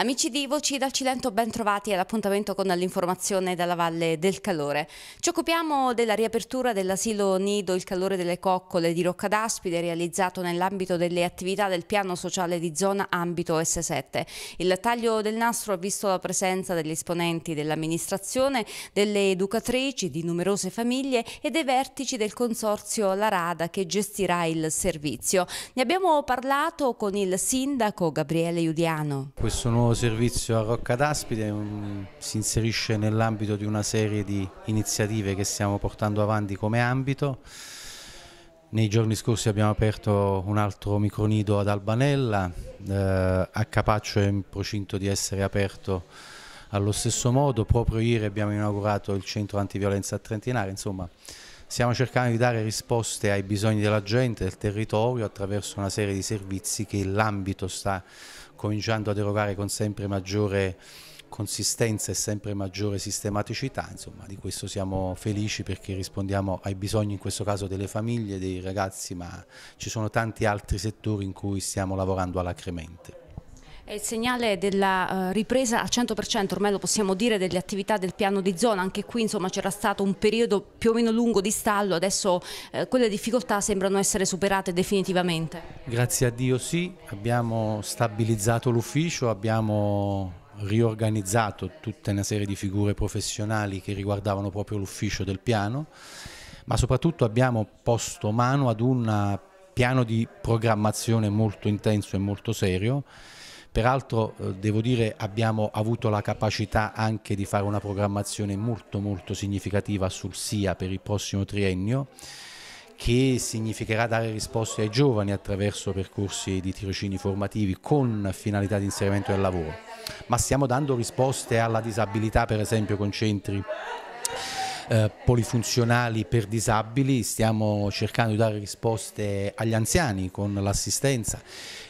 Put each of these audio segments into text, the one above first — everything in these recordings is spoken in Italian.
Amici di Voci dal Cilento, ben trovati all'appuntamento con l'informazione dalla Valle del Calore. Ci occupiamo della riapertura dell'asilo nido Il Calore delle Coccole di Roccadaspide realizzato nell'ambito delle attività del piano sociale di zona ambito S7. Il taglio del nastro ha visto la presenza degli esponenti dell'amministrazione, delle educatrici, di numerose famiglie e dei vertici del consorzio La Rada che gestirà il servizio. Ne abbiamo parlato con il sindaco Gabriele Iudiano. Questo nuovo nuovo servizio a Rocca d'Aspide um, si inserisce nell'ambito di una serie di iniziative che stiamo portando avanti come ambito. Nei giorni scorsi abbiamo aperto un altro micronido ad Albanella, eh, a Capaccio è in procinto di essere aperto allo stesso modo, proprio ieri abbiamo inaugurato il centro antiviolenza a Trentinare, insomma Stiamo cercando di dare risposte ai bisogni della gente, del territorio, attraverso una serie di servizi che l'ambito sta cominciando a derogare con sempre maggiore consistenza e sempre maggiore sistematicità, insomma di questo siamo felici perché rispondiamo ai bisogni in questo caso delle famiglie, dei ragazzi, ma ci sono tanti altri settori in cui stiamo lavorando alacremente. È il segnale della eh, ripresa al 100%, ormai lo possiamo dire, delle attività del piano di zona. Anche qui c'era stato un periodo più o meno lungo di stallo, adesso eh, quelle difficoltà sembrano essere superate definitivamente. Grazie a Dio sì, abbiamo stabilizzato l'ufficio, abbiamo riorganizzato tutta una serie di figure professionali che riguardavano proprio l'ufficio del piano, ma soprattutto abbiamo posto mano ad un piano di programmazione molto intenso e molto serio Peraltro eh, devo dire abbiamo avuto la capacità anche di fare una programmazione molto molto significativa sul SIA per il prossimo triennio che significherà dare risposte ai giovani attraverso percorsi di tirocini formativi con finalità di inserimento del lavoro. Ma stiamo dando risposte alla disabilità per esempio con centri eh, polifunzionali per disabili, stiamo cercando di dare risposte agli anziani con l'assistenza,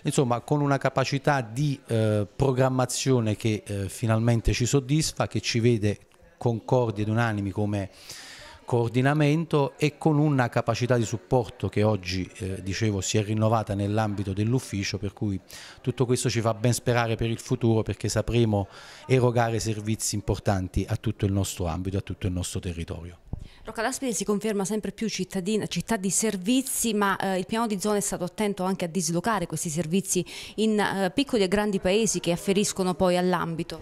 insomma con una capacità di eh, programmazione che eh, finalmente ci soddisfa, che ci vede concordi ed unanimi come coordinamento e con una capacità di supporto che oggi eh, dicevo si è rinnovata nell'ambito dell'ufficio per cui tutto questo ci fa ben sperare per il futuro perché sapremo erogare servizi importanti a tutto il nostro ambito, a tutto il nostro territorio. Rocca d'Aspide si conferma sempre più cittadina, città di servizi, ma eh, il piano di zona è stato attento anche a dislocare questi servizi in eh, piccoli e grandi paesi che afferiscono poi all'ambito.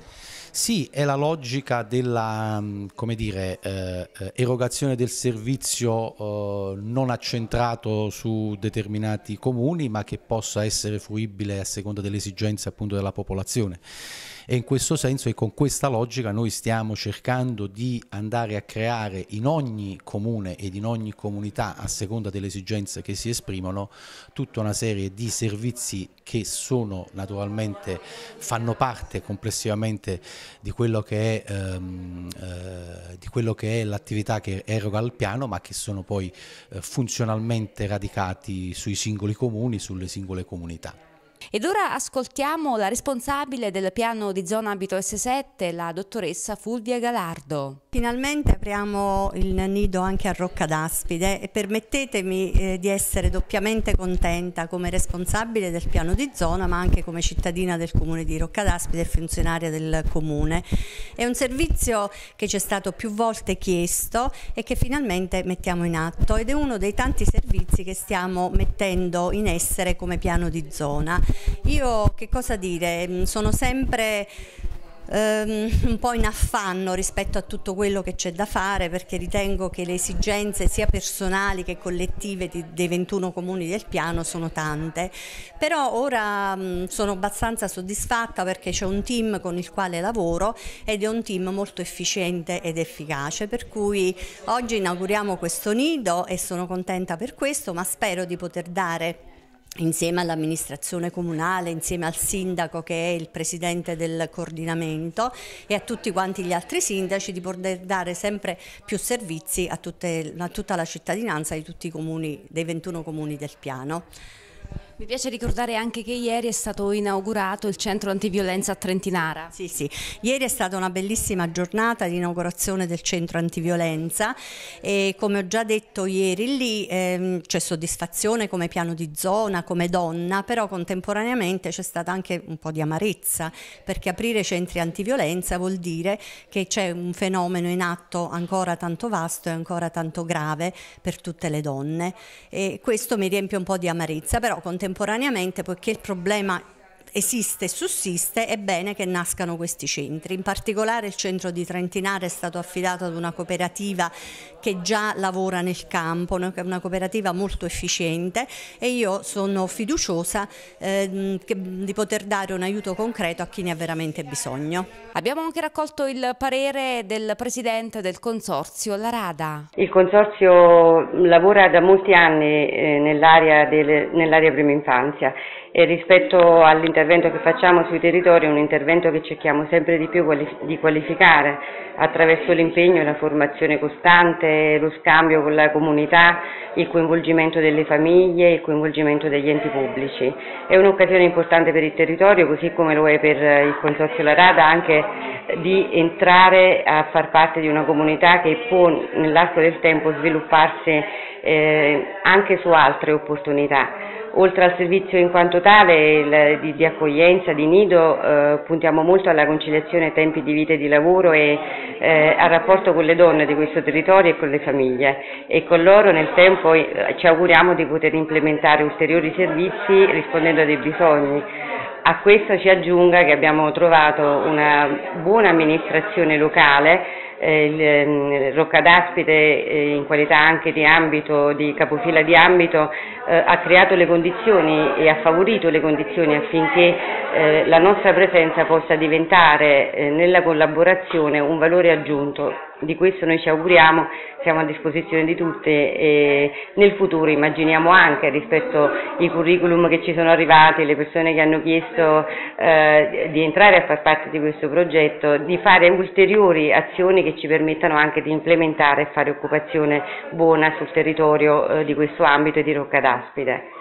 Sì, è la logica della mm, dire, eh, eh, erogazione del servizio eh, non accentrato su determinati comuni, ma che possa essere fruibile a seconda delle esigenze appunto della popolazione e in questo senso e con questa logica noi stiamo cercando di andare a creare in ogni comune ed in ogni comunità a seconda delle esigenze che si esprimono tutta una serie di servizi che sono naturalmente fanno parte complessivamente di quello che è, ehm, eh, di quello che è l'attività che eroga il piano, ma che sono poi eh, funzionalmente radicati sui singoli comuni, sulle singole comunità. Ed ora ascoltiamo la responsabile del piano di zona abito S7, la dottoressa Fulvia Galardo. Finalmente apriamo il nido anche a Rocca d'Aspide e permettetemi eh, di essere doppiamente contenta come responsabile del piano di zona ma anche come cittadina del comune di Rocca d'Aspide e funzionaria del comune. È un servizio che ci è stato più volte chiesto e che finalmente mettiamo in atto ed è uno dei tanti servizi che stiamo mettendo in essere come piano di zona. Io che cosa dire, mm, sono sempre ehm, un po' in affanno rispetto a tutto quello che c'è da fare perché ritengo che le esigenze sia personali che collettive dei 21 comuni del piano sono tante però ora mm, sono abbastanza soddisfatta perché c'è un team con il quale lavoro ed è un team molto efficiente ed efficace per cui oggi inauguriamo questo nido e sono contenta per questo ma spero di poter dare insieme all'amministrazione comunale, insieme al sindaco che è il presidente del coordinamento e a tutti quanti gli altri sindaci di poter dare sempre più servizi a, tutte, a tutta la cittadinanza di tutti i comuni, dei 21 comuni del piano. Mi piace ricordare anche che ieri è stato inaugurato il centro antiviolenza a Trentinara. Sì, sì, ieri è stata una bellissima giornata di inaugurazione del centro antiviolenza e come ho già detto ieri lì ehm, c'è soddisfazione come piano di zona, come donna, però contemporaneamente c'è stata anche un po' di amarezza perché aprire centri antiviolenza vuol dire che c'è un fenomeno in atto ancora tanto vasto e ancora tanto grave per tutte le donne e questo mi riempie un po' di amarezza, però contemporaneamente contemporaneamente poiché il problema esiste e sussiste, è bene che nascano questi centri. In particolare il centro di Trentinare è stato affidato ad una cooperativa che già lavora nel campo, che è una cooperativa molto efficiente e io sono fiduciosa eh, che, di poter dare un aiuto concreto a chi ne ha veramente bisogno. Abbiamo anche raccolto il parere del presidente del consorzio, la Rada. Il consorzio lavora da molti anni eh, nell'area nell premio infanzia e rispetto all'intervento che facciamo sui territori è un intervento che cerchiamo sempre di più di qualificare attraverso l'impegno e la formazione costante, lo scambio con la comunità, il coinvolgimento delle famiglie, il coinvolgimento degli enti pubblici. È un'occasione importante per il territorio, così come lo è per eh, il Consorzio La Rada, anche di entrare a far parte di una comunità che può nell'arco del tempo svilupparsi eh, anche su altre opportunità. Oltre al servizio in quanto tale il, di, di, accoglienza, di nido, eh, puntiamo molto alla conciliazione tempi di vita e di lavoro e eh, al rapporto con le donne di questo territorio e con le famiglie e con loro nel tempo eh, ci auguriamo di poter implementare ulteriori servizi rispondendo a dei bisogni. A questo ci aggiunga che abbiamo trovato una buona amministrazione locale eh, ehm, Roccadaspide eh, in qualità anche di ambito, di capofila di ambito, eh, ha creato le condizioni e ha favorito le condizioni affinché eh, la nostra presenza possa diventare eh, nella collaborazione un valore aggiunto. Di questo noi ci auguriamo, siamo a disposizione di tutte e nel futuro immaginiamo anche rispetto ai curriculum che ci sono arrivati, le persone che hanno chiesto eh, di entrare a far parte di questo progetto, di fare ulteriori azioni che ci permettano anche di implementare e fare occupazione buona sul territorio eh, di questo ambito e di Rocca d'Aspide.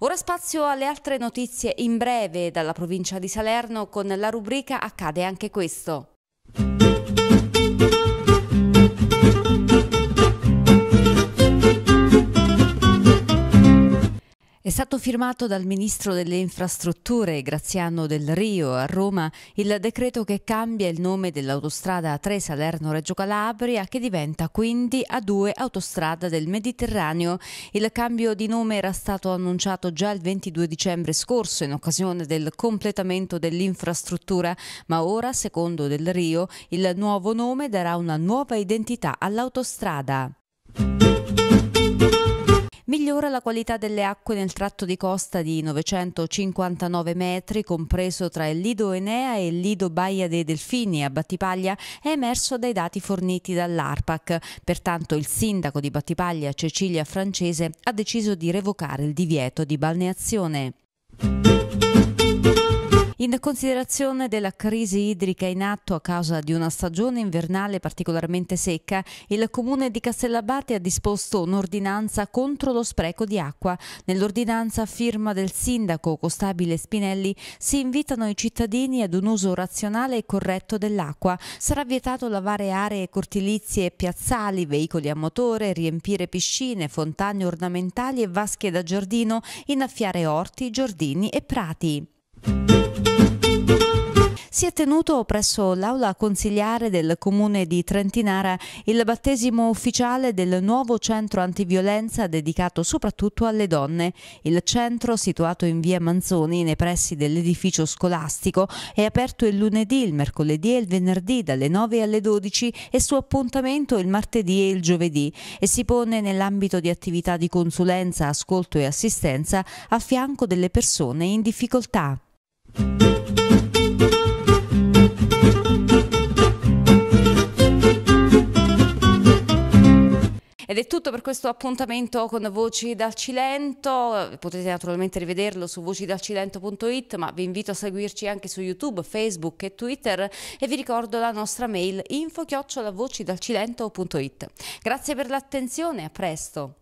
Ora spazio alle altre notizie in breve dalla provincia di Salerno con la rubrica Accade anche questo. È stato firmato dal Ministro delle Infrastrutture Graziano Del Rio a Roma il decreto che cambia il nome dell'autostrada A3 Salerno-Reggio Calabria che diventa quindi A2 Autostrada del Mediterraneo. Il cambio di nome era stato annunciato già il 22 dicembre scorso in occasione del completamento dell'infrastruttura, ma ora, secondo Del Rio, il nuovo nome darà una nuova identità all'autostrada. Migliora la qualità delle acque nel tratto di costa di 959 metri, compreso tra il Lido Enea e il Lido Baia dei Delfini a Battipaglia, è emerso dai dati forniti dall'ARPAC. Pertanto il sindaco di Battipaglia, Cecilia Francese, ha deciso di revocare il divieto di balneazione. In considerazione della crisi idrica in atto a causa di una stagione invernale particolarmente secca, il comune di Castellabate ha disposto un'ordinanza contro lo spreco di acqua. Nell'ordinanza a firma del sindaco Costabile Spinelli si invitano i cittadini ad un uso razionale e corretto dell'acqua. Sarà vietato lavare aree cortilizie e piazzali, veicoli a motore, riempire piscine, fontane ornamentali e vasche da giardino, innaffiare orti, giardini e prati si è tenuto presso l'aula consigliare del comune di Trentinara il battesimo ufficiale del nuovo centro antiviolenza dedicato soprattutto alle donne. Il centro, situato in via Manzoni, nei pressi dell'edificio scolastico, è aperto il lunedì, il mercoledì e il venerdì dalle 9 alle 12 e su appuntamento il martedì e il giovedì e si pone nell'ambito di attività di consulenza, ascolto e assistenza a fianco delle persone in difficoltà. Ed è tutto per questo appuntamento con Voci dal Cilento, potete naturalmente rivederlo su vocidalcilento.it, ma vi invito a seguirci anche su YouTube, Facebook e Twitter e vi ricordo la nostra mail info chiocciola vocidalcilento.it. Grazie per l'attenzione, a presto!